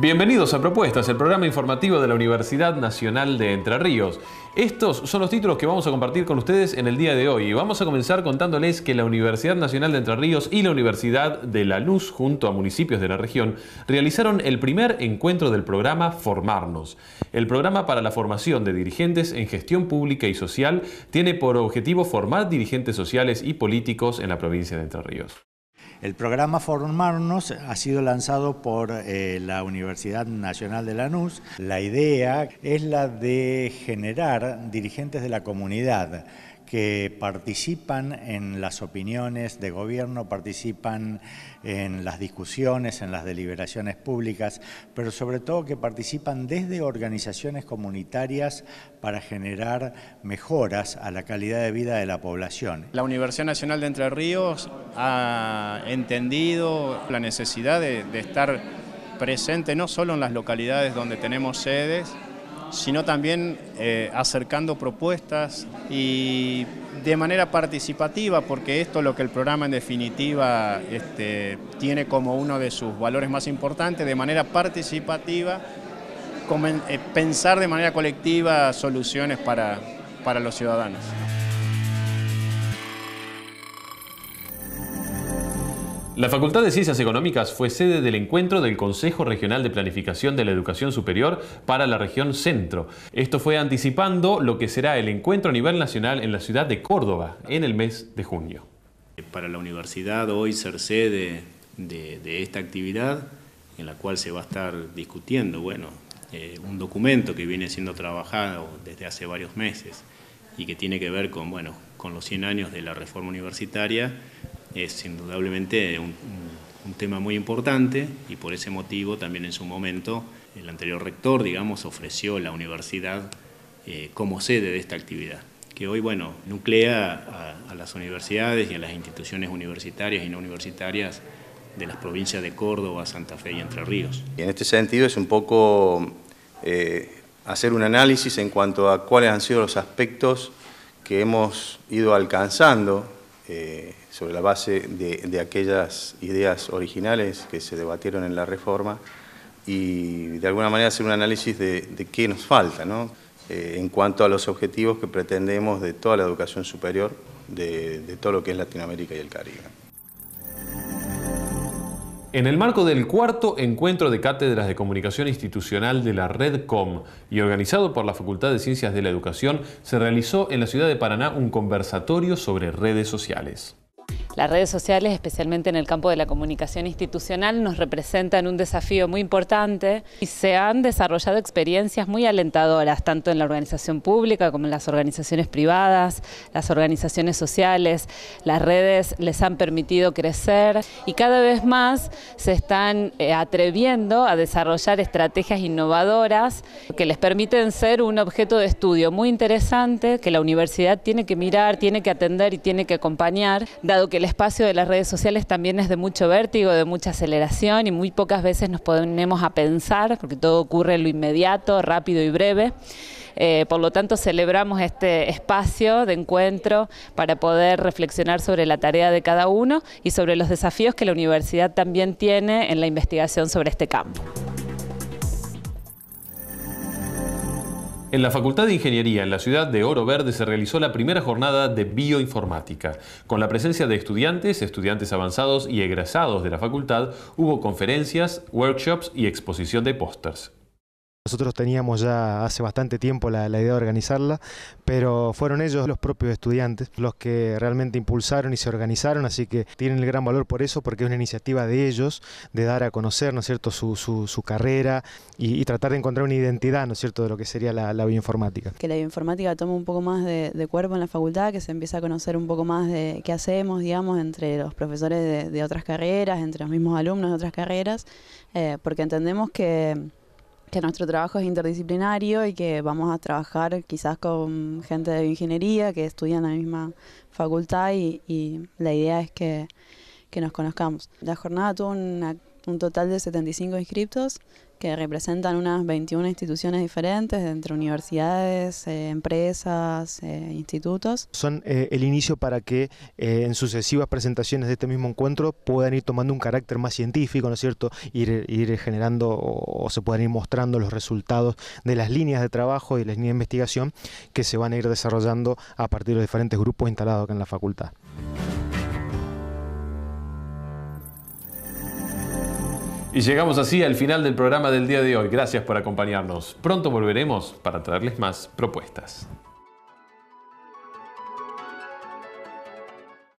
Bienvenidos a Propuestas, el programa informativo de la Universidad Nacional de Entre Ríos. Estos son los títulos que vamos a compartir con ustedes en el día de hoy. Vamos a comenzar contándoles que la Universidad Nacional de Entre Ríos y la Universidad de La Luz, junto a municipios de la región, realizaron el primer encuentro del programa Formarnos. El programa para la formación de dirigentes en gestión pública y social tiene por objetivo formar dirigentes sociales y políticos en la provincia de Entre Ríos. El programa Formarnos ha sido lanzado por eh, la Universidad Nacional de Lanús. La idea es la de generar dirigentes de la comunidad que participan en las opiniones de gobierno, participan en las discusiones, en las deliberaciones públicas, pero sobre todo que participan desde organizaciones comunitarias para generar mejoras a la calidad de vida de la población. La Universidad Nacional de Entre Ríos ha entendido la necesidad de, estar presente no solo en las localidades donde tenemos sedes, sino también eh, acercando propuestas y de manera participativa, porque esto es lo que el programa en definitiva este, tiene como uno de sus valores más importantes, de manera participativa, eh, pensar de manera colectiva soluciones para los ciudadanos. La Facultad de Ciencias Económicas fue sede del encuentro del Consejo Regional de Planificación de la Educación Superior para la región centro. Esto fue anticipando lo que será el encuentro a nivel nacional en la ciudad de Córdoba en el mes de junio. Para la universidad hoy ser sede de, esta actividad, en la cual se va a estar discutiendo, bueno, eh, un documento que viene siendo trabajado desde hace varios meses y que tiene que ver con, bueno, con los 100 años de la reforma universitaria, es indudablemente un, tema muy importante y por ese motivo también en su momento el anterior rector, digamos, ofreció la universidad eh, como sede de esta actividad, que hoy, bueno, nuclea a, las universidades y a las instituciones universitarias y no universitarias de las provincias de Córdoba, Santa Fe y Entre Ríos. Y en este sentido es un poco eh, hacer un análisis en cuanto a cuáles han sido los aspectos que hemos ido alcanzando eh, sobre la base de, aquellas ideas originales que se debatieron en la reforma y de alguna manera hacer un análisis de, qué nos falta eh, en cuanto a los objetivos que pretendemos de toda la educación superior de todo lo que es Latinoamérica y el Caribe. En el marco del cuarto encuentro de cátedras de comunicación institucional de la Red Com y organizado por la Facultad de Ciencias de la Educación, se realizó en la ciudad de Paraná un conversatorio sobre redes sociales. Las redes sociales, especialmente en el campo de la comunicación institucional, nos representan un desafío muy importante y se han desarrollado experiencias muy alentadoras, tanto en la organización pública como en las organizaciones privadas, las organizaciones sociales. Las redes les han permitido crecer y cada vez más se están eh, atreviendo a desarrollar estrategias innovadoras que les permiten ser un objeto de estudio muy interesante que la universidad tiene que mirar, tiene que atender y tiene que acompañar, dado que les espacio de las redes sociales también es de mucho vértigo, de mucha aceleración y muy pocas veces nos ponemos a pensar, porque todo ocurre en lo inmediato, rápido y breve. Eh, por lo tanto, celebramos este espacio de encuentro para poder reflexionar sobre la tarea de cada uno y sobre los desafíos que la universidad también tiene en la investigación sobre este campo. En la Facultad de Ingeniería en la ciudad de Oro Verde se realizó la primera jornada de bioinformática. Con la presencia de estudiantes, estudiantes avanzados y egresados de la facultad, hubo conferencias, workshops y exposición de pósters. Nosotros teníamos ya hace bastante tiempo la, idea de organizarla, pero fueron ellos, los propios estudiantes, los que realmente impulsaron y se organizaron, así que tienen el gran valor por eso, porque es una iniciativa de ellos, de dar a conocer, ¿no es cierto?, su, su, carrera y, tratar de encontrar una identidad, ¿no es cierto?, de lo que sería la, la bioinformática. Que la bioinformática toma un poco más de, cuerpo en la facultad, que se empieza a conocer un poco más de qué hacemos, digamos, entre los profesores de, otras carreras, entre los mismos alumnos de otras carreras, eh, porque entendemos que que nuestro trabajo es interdisciplinario y que vamos a trabajar quizás con gente de ingeniería que estudia en la misma facultad y, y la idea es que, que, nos conozcamos. La jornada tuvo una un total de 75 inscriptos que representan unas 21 instituciones diferentes, entre universidades, eh, empresas, eh, institutos. Son eh, el inicio para que en sucesivas presentaciones de este mismo encuentro puedan ir tomando un carácter más científico, ¿no es cierto? Ir, generando o, se puedan ir mostrando los resultados de las líneas de trabajo y las líneas de investigación que se van a ir desarrollando a partir de los diferentes grupos instalados acá en la facultad. Y llegamos así al final del programa del día de hoy. Gracias por acompañarnos. Pronto volveremos para traerles más propuestas.